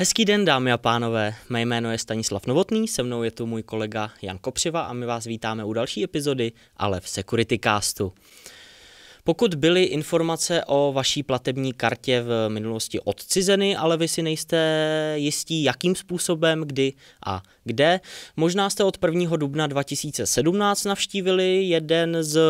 Hezký den, dámy a pánové. Mé jméno je Stanislav Novotný, se mnou je tu můj kolega Jan Kopřiva a my vás vítáme u další epizody, ale v Security Castu. Pokud byly informace o vaší platební kartě v minulosti odcizeny, ale vy si nejste jistí, jakým způsobem, kdy a kde, možná jste od 1. dubna 2017 navštívili jeden z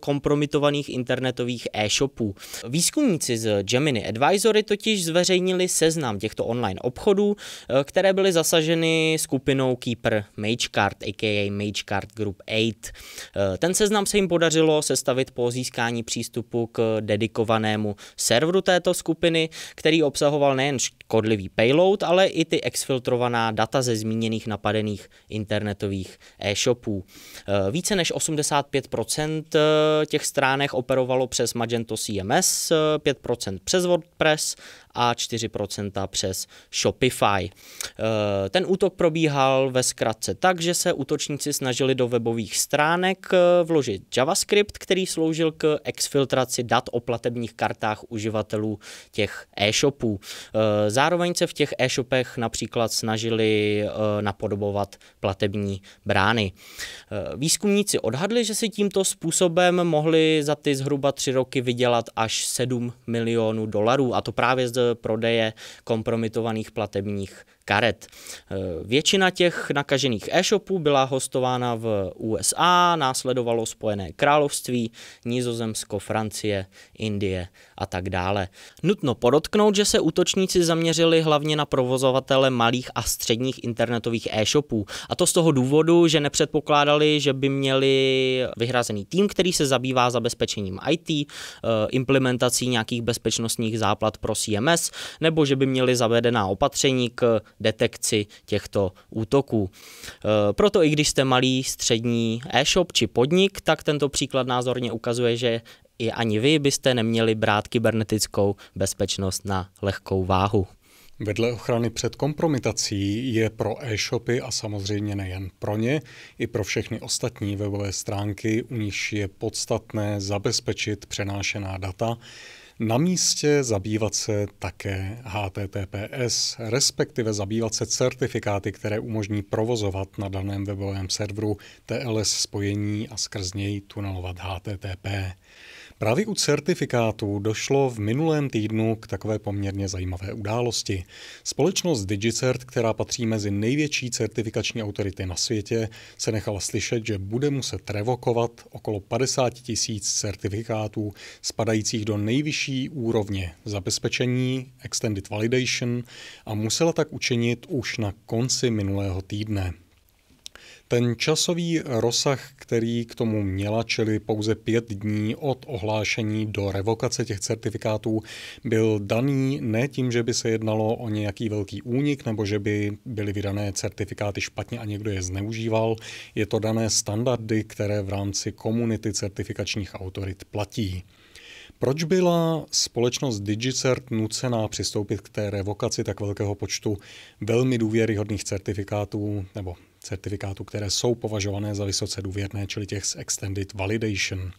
kompromitovaných internetových e-shopů. Výzkumníci z Gemini Advisory totiž zveřejnili seznam těchto online obchodů, eh, které byly zasaženy skupinou Keeper Magecard, aka Magecard Group 8. Eh, ten seznam se jim podařilo sestavit po získání příležitosti přístupu k dedikovanému serveru této skupiny, který obsahoval nejen škodlivý payload, ale i ty exfiltrovaná data ze zmíněných napadených internetových e-shopů. E, více než 85% e, těch stránek operovalo přes Magento CMS, 5% e, přes WordPress a 4% přes Shopify. Eh, ten útok probíhal ve zkratce tak, že se útočníci snažili do webových stránek eh, vložit JavaScript, který sloužil k exfiltraci dat o platebních kartách uživatelů těch e-shopů. Eh, zároveň se v těch e-shopech například snažili napodobovat platební brány. Výzkumníci odhadli, že si tímto způsobem mohli za ty zhruba tři roky vydělat až 7 milionů dolarů a to právě z prodeje kompromitovaných platebních karet. Eh, většina těch nakažených e-shopů byla hostována v USA, následovalo Spojené království, Nizozemsko, Francie, Indie a tak dále. Nutno podotknout, že se útočníci zaměřili hlavně na provozovatele malých a středních internetových e-shopů. A to z toho důvodu, že nepředpokládali, že by měli vyhrazený tým, který se zabývá zabezpečením IT, eh, implementací nějakých bezpečnostních záplat pro CMS, nebo že by měli zavedená opatření k detekci těchto útoků. E, proto i když jste malý střední e-shop či podnik, tak tento příklad názorně ukazuje, že i ani vy byste neměli brát kybernetickou bezpečnost na lehkou váhu. Vedle ochrany před kompromitací je pro e-shopy a samozřejmě nejen pro ně, i pro všechny ostatní webové stránky, u nich je podstatné zabezpečit přenášená data, na místě zabývat se také HTTPS, respektive zabývat se certifikáty, které umožní provozovat na daném webovém serveru TLS spojení a skrz něj tunelovat HTTP. Právě u certifikátů došlo v minulém týdnu k takové poměrně zajímavé události. Společnost Digicert, která patří mezi největší certifikační autority na světě, se nechala slyšet, že bude muset revokovat okolo 50 tisíc certifikátů spadajících do nejvyšší úrovně zabezpečení, extended validation a musela tak učinit už na konci minulého týdne. Ten časový rozsah, který k tomu měla, čili pouze pět dní od ohlášení do revokace těch certifikátů, byl daný ne tím, že by se jednalo o nějaký velký únik nebo že by byly vydané certifikáty špatně a někdo je zneužíval. Je to dané standardy, které v rámci komunity certifikačních autorit platí. Proč byla společnost Digicert nucená přistoupit k té revokaci tak velkého počtu velmi důvěryhodných certifikátů nebo certifikátů, které jsou považované za vysoce důvěrné, čili těch s Extended Validation.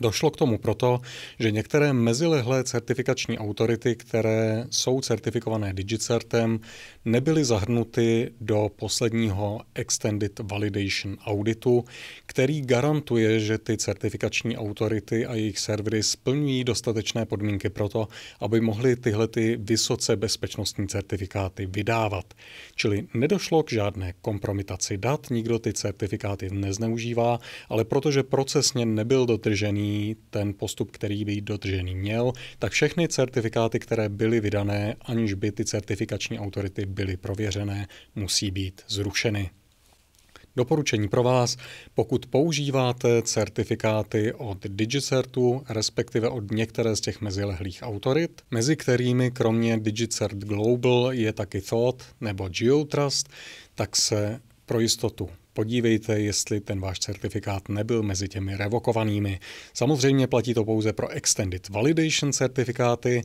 Došlo k tomu proto, že některé mezilehlé certifikační autority, které jsou certifikované DigiCertem, nebyly zahrnuty do posledního Extended Validation Auditu, který garantuje, že ty certifikační autority a jejich servery splňují dostatečné podmínky pro to, aby mohly tyhle ty vysoce bezpečnostní certifikáty vydávat. Čili nedošlo k žádné kompromitaci dat, nikdo ty certifikáty nezneužívá, ale protože procesně nebyl dotržený ten postup, který by dodržený měl, tak všechny certifikáty, které byly vydané, aniž by ty certifikační autority byly prověřené, musí být zrušeny. Doporučení pro vás, pokud používáte certifikáty od Digicertu, respektive od některé z těch mezilehlých autorit, mezi kterými kromě Digicert Global je taky Thought nebo Geotrust, tak se pro jistotu podívejte, jestli ten váš certifikát nebyl mezi těmi revokovanými. Samozřejmě platí to pouze pro Extended Validation certifikáty.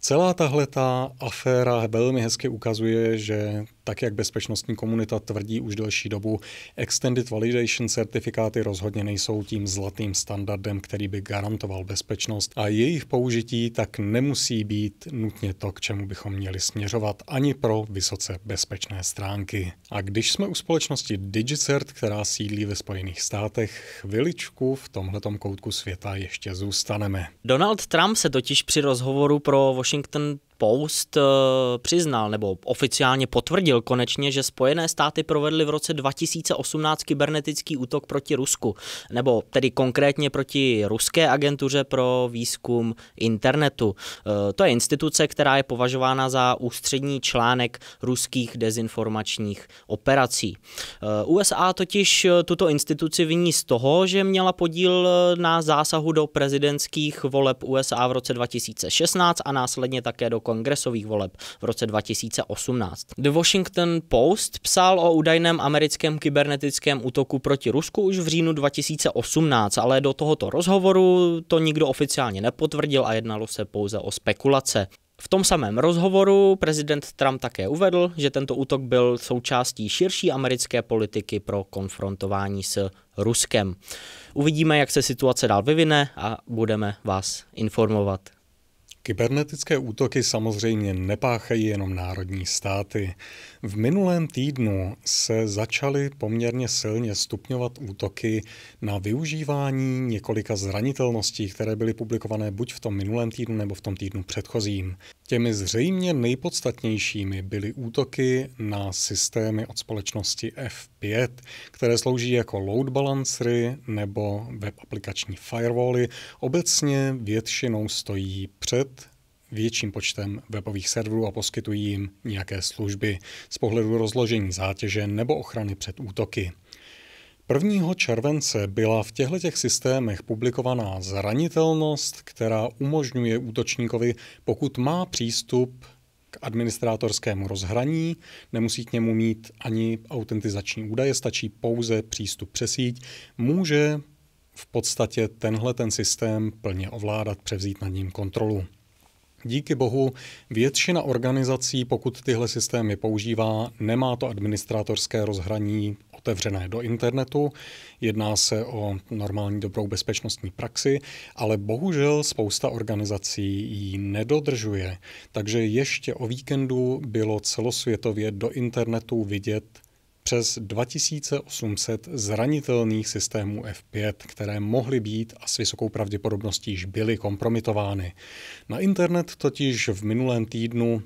Celá tahle ta aféra velmi hezky ukazuje, že tak jak bezpečnostní komunita tvrdí už delší dobu, Extended Validation certifikáty rozhodně nejsou tím zlatým standardem, který by garantoval bezpečnost a jejich použití tak nemusí být nutně to, k čemu bychom měli směřovat ani pro vysoce bezpečné stránky. A když jsme u společnosti Digicert, která sídlí ve Spojených státech, chviličku v tomhletom koutku světa ještě zůstaneme. Donald Trump se totiž při rozhovoru pro Washington Post eh, přiznal nebo oficiálně potvrdil konečně, že Spojené státy provedly v roce 2018 kybernetický útok proti Rusku, nebo tedy konkrétně proti ruské agentuře pro výzkum internetu. Eh, to je instituce, která je považována za ústřední článek ruských dezinformačních operací. Eh, USA totiž tuto instituci viní z toho, že měla podíl na zásahu do prezidentských voleb USA v roce 2016 a následně také do kongresových voleb v roce 2018. The Washington Post psal o údajném americkém kybernetickém útoku proti Rusku už v říjnu 2018, ale do tohoto rozhovoru to nikdo oficiálně nepotvrdil a jednalo se pouze o spekulace. V tom samém rozhovoru prezident Trump také uvedl, že tento útok byl součástí širší americké politiky pro konfrontování s Ruskem. Uvidíme, jak se situace dál vyvine a budeme vás informovat. Kybernetické útoky samozřejmě nepáchají jenom národní státy. V minulém týdnu se začaly poměrně silně stupňovat útoky na využívání několika zranitelností, které byly publikované buď v tom minulém týdnu nebo v tom týdnu předchozím. Těmi zřejmě nejpodstatnějšími byly útoky na systémy od společnosti F5, které slouží jako load balancery nebo web aplikační firewally. Obecně většinou stojí před větším počtem webových serverů a poskytují jim nějaké služby z pohledu rozložení zátěže nebo ochrany před útoky. 1. července byla v těchto systémech publikovaná zranitelnost, která umožňuje útočníkovi, pokud má přístup k administrátorskému rozhraní, nemusí k němu mít ani autentizační údaje, stačí pouze přístup přes síť, může v podstatě tenhle ten systém plně ovládat, převzít nad ním kontrolu. Díky bohu většina organizací, pokud tyhle systémy používá, nemá to administrátorské rozhraní otevřené do internetu. Jedná se o normální dobrou bezpečnostní praxi, ale bohužel spousta organizací ji nedodržuje. Takže ještě o víkendu bylo celosvětově do internetu vidět přes 2800 zranitelných systémů F5, které mohly být a s vysokou pravděpodobností již byly kompromitovány. Na internet totiž v minulém týdnu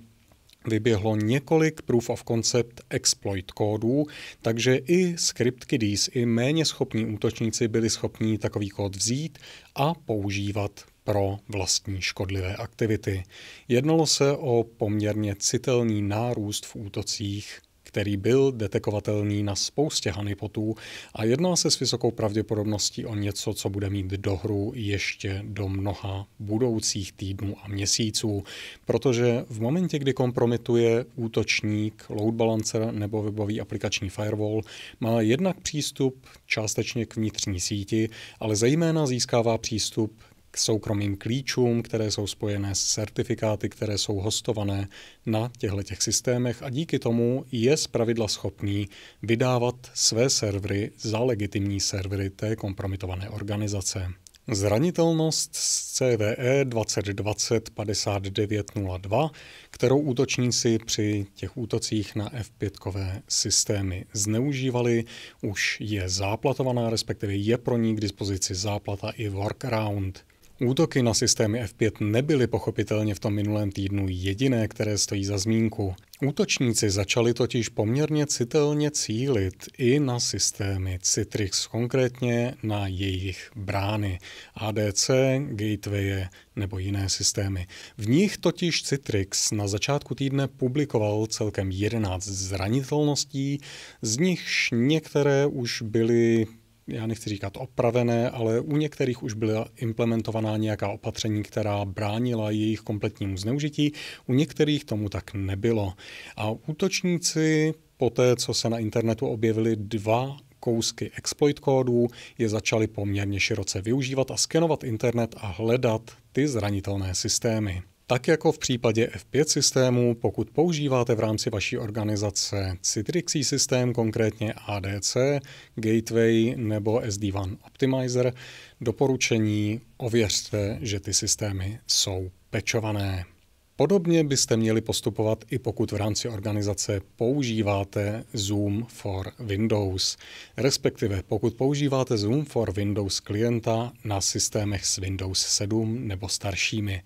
vyběhlo několik proof of concept exploit kódů, takže i skriptky DIS i méně schopní útočníci byli schopni takový kód vzít a používat pro vlastní škodlivé aktivity. Jednalo se o poměrně citelný nárůst v útocích který byl detekovatelný na spoustě honeypotů a jedná se s vysokou pravděpodobností o něco, co bude mít dohru ještě do mnoha budoucích týdnů a měsíců, protože v momentě, kdy kompromituje útočník load balancer nebo webový aplikační firewall, má jednak přístup částečně k vnitřní síti, ale zejména získává přístup soukromým klíčům, které jsou spojené s certifikáty, které jsou hostované na těchto těch systémech a díky tomu je zpravidla schopný vydávat své servery za legitimní servery té kompromitované organizace. Zranitelnost z CVE 2020 5902, kterou útočníci při těch útocích na F5 systémy zneužívali, už je záplatovaná, respektive je pro ní k dispozici záplata i workaround. Útoky na systémy F5 nebyly pochopitelně v tom minulém týdnu jediné, které stojí za zmínku. Útočníci začali totiž poměrně citelně cílit i na systémy Citrix, konkrétně na jejich brány, ADC, Gateway nebo jiné systémy. V nich totiž Citrix na začátku týdne publikoval celkem 11 zranitelností, z nichž některé už byly já nechci říkat opravené, ale u některých už byla implementovaná nějaká opatření, která bránila jejich kompletnímu zneužití, u některých tomu tak nebylo. A útočníci po té, co se na internetu objevily dva kousky exploit kódů, je začali poměrně široce využívat a skenovat internet a hledat ty zranitelné systémy. Tak jako v případě F5 systému, pokud používáte v rámci vaší organizace Citrix systém, konkrétně ADC, Gateway nebo SD1 Optimizer, doporučení ověřte, že ty systémy jsou pečované. Podobně byste měli postupovat i pokud v rámci organizace používáte Zoom for Windows, respektive pokud používáte Zoom for Windows klienta na systémech s Windows 7 nebo staršími.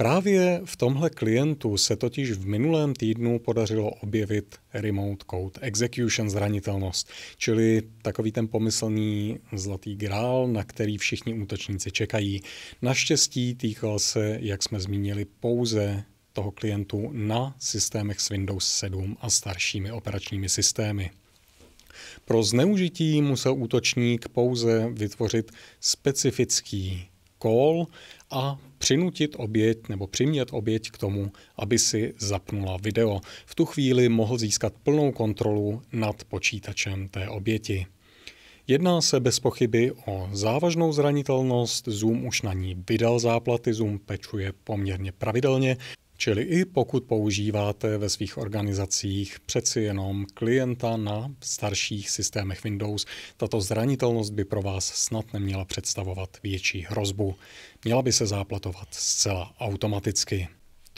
Právě v tomhle klientu se totiž v minulém týdnu podařilo objevit Remote Code Execution zranitelnost, čili takový ten pomyslný zlatý grál, na který všichni útočníci čekají. Naštěstí týkal se, jak jsme zmínili, pouze toho klientu na systémech s Windows 7 a staršími operačními systémy. Pro zneužití musel útočník pouze vytvořit specifický kol a přinutit oběť nebo přimět oběť k tomu, aby si zapnula video. V tu chvíli mohl získat plnou kontrolu nad počítačem té oběti. Jedná se bez pochyby o závažnou zranitelnost, Zoom už na ní vydal záplaty, Zoom pečuje poměrně pravidelně Čili i pokud používáte ve svých organizacích přeci jenom klienta na starších systémech Windows, tato zranitelnost by pro vás snad neměla představovat větší hrozbu. Měla by se záplatovat zcela automaticky.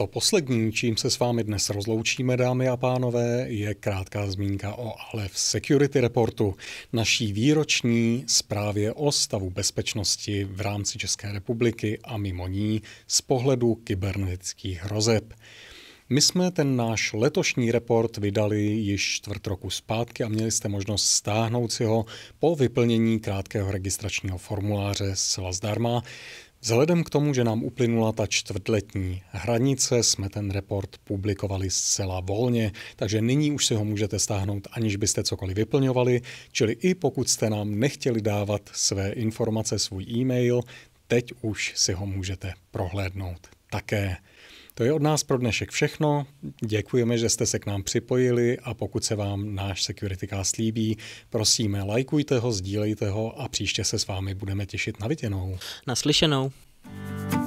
To poslední, čím se s vámi dnes rozloučíme, dámy a pánové, je krátká zmínka o Alef Security Reportu, naší výroční zprávě o stavu bezpečnosti v rámci České republiky a mimo ní z pohledu kybernetických hrozeb. My jsme ten náš letošní report vydali již čtvrt roku zpátky a měli jste možnost stáhnout si ho po vyplnění krátkého registračního formuláře zcela zdarma. Vzhledem k tomu, že nám uplynula ta čtvrtletní hranice, jsme ten report publikovali zcela volně, takže nyní už si ho můžete stáhnout, aniž byste cokoliv vyplňovali, čili i pokud jste nám nechtěli dávat své informace, svůj e-mail, teď už si ho můžete prohlédnout také. To je od nás pro dnešek všechno. Děkujeme, že jste se k nám připojili a pokud se vám náš Cast líbí, prosíme, lajkujte ho, sdílejte ho a příště se s vámi budeme těšit na viděnou. Naslyšenou. thank you